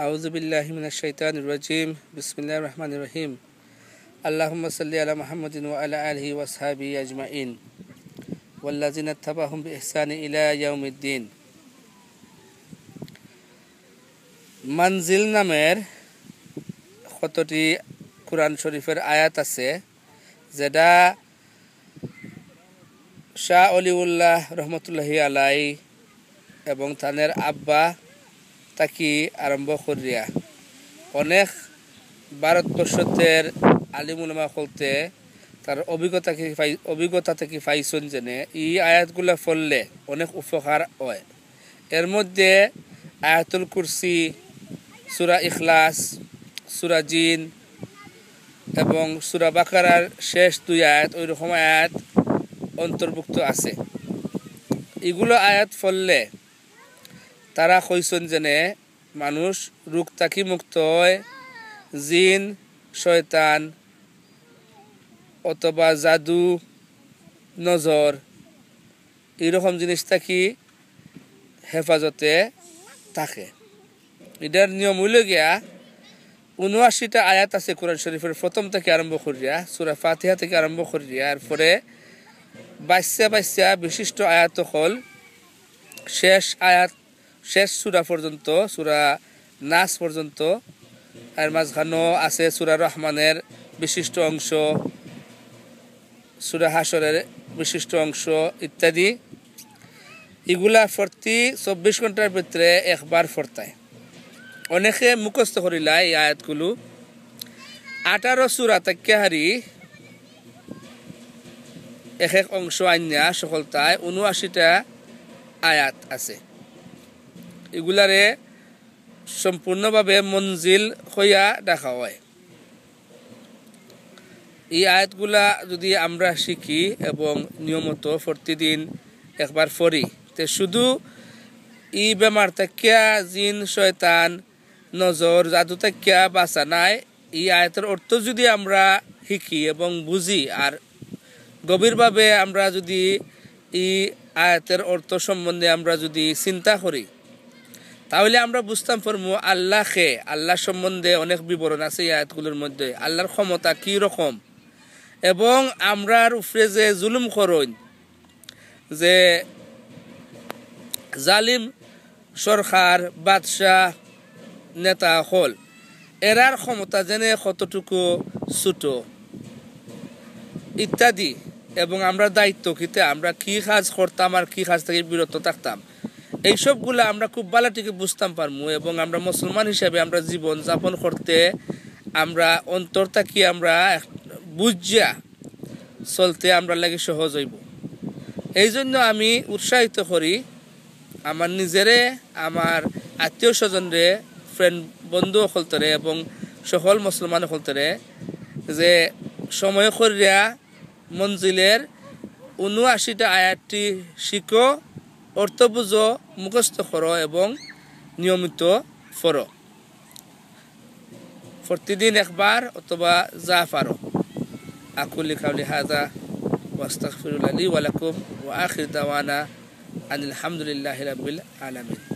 আউজুবিল্লাহমিনা শৈতান বিসমিল্লা রহমান রহিম আল্লাহম্মা সাল্লি আলা মাহমুদিন আলা আলহি ওয়াসাবি আজমাইন ওয়াল্লাজিন থাবাহম ইহসান ইলা ইয়াউমিদ্দিন মানজিল নামের কতটি কুরআন শরীফের আয়াত আছে যেটা শাহ অলিউল্লাহ রহমতুল্লাহি আলাই এবং তানের আব্বা তাকি আরম্ভ করিয়া অনেক ভারতবর্ষতের আলিমুলমা কলতে তার অভিজ্ঞতা কি অভিজ্ঞতা থেকে পাইছেন জেনে ই আয়াতগুলো ফললে অনেক উপকার হয় এর মধ্যে আয়াতুল কুরসি সুরা ইখলাস সুরা জিন এবং সুরা বাকারার শেষ দুই আয়াত ওই রকম আয়াত অন্তর্ভুক্ত আছে এগুলো আয়াত ফললে তারা কইসন যেনে মানুষ রোগ তাকি মুক্ত হয় জিন শয়তান অথবা জাদু নজর এরকম জিনিস থাকি হেফাজতে থাকে এটার নিয়ম হইল গিয়া উনআশিটা আয়াত আছে কোরআন শরীফের প্রথম থেকে আরম্ভ করিয়া সুরা ফাতিহা থেকে আরম্ভ করিয়া এরপরে বাইশা বাইশা বিশিষ্ট আয়াত হল শেষ আয়াত শেষ সুরা পর্যন্ত সুরা নাচ পর্যন্ত আর মাঝখানো আছে সুরা রহমানের বিশিষ্ট অংশ সুরা হাসরের বিশিষ্ট অংশ ইত্যাদি এগুলা ফর্তি চব্বিশ ঘন্টার ভিতরে একবার ফর্তায় অনেকে মুখস্থ করিলা এই আয়াতগুলো আঠারো সুরা হারি এক এক অংশ আন্যা সকলতায় উনআশিটা আয়াত আছে এগুলারে সম্পূর্ণভাবে মঞ্জিল হইয়া দেখা হয় এই আয়াতগুলা যদি আমরা শিখি এবং নিয়মিত প্রতিদিন একবার ফরি তে শুধু ই বেমার তাকিয়া জিন শয়তান নজর জাদু তাকিয়া বাঁচা নাই ই আয়াতের অর্থ যদি আমরা শিখি এবং বুঝি আর গভীরভাবে আমরা যদি ই আয়াতের অর্থ সম্বন্ধে আমরা যদি চিন্তা করি তাহলে আমরা বুঝতাম ফরমু আল্লাহ খে আল্লাহ সম্বন্ধে অনেক বিবরণ আছে এই আয়াতগুলোর মধ্যে আল্লাহর ক্ষমতা কী রকম এবং আমরার উপরে যে জুলুম করইন যে জালিম সরকার বাদশাহ নেতা হল এরার ক্ষমতা যেন কতটুকু ছুটো ইত্যাদি এবং আমরা দায়িত্ব কিতে আমরা কি কাজ করতাম আর কি কাজ থেকে বিরত থাকতাম এইসবগুলো আমরা খুব ভালো বুঝতাম পারমু এবং আমরা মুসলমান হিসাবে আমরা জীবন যাপন করতে আমরা অন্তরটা কি আমরা বুঝিয়া চলতে আমরা লাগে সহজ হইব এই জন্য আমি উৎসাহিত করি আমার নিজেরে আমার আত্মীয় স্বজনরে ফ্রেন্ড বন্ধু সকলতরে এবং সকল মুসলমান সকলতরে যে সময় করিয়া মঞ্জিলের উনআশিটা আয়াতটি শিখো অর্থ মুখস্থ করো এবং নিয়মিত ফরো প্রতিদিন একবার অথবা যা পারো আকুলি কাউলি হাজা ওয়াস্তাকফিরুল্লাহ লি ওয়ালাকুম ওয়া আখির দাওয়ানা আনিল হামদুলিল্লাহ রাব্বিল আলামিন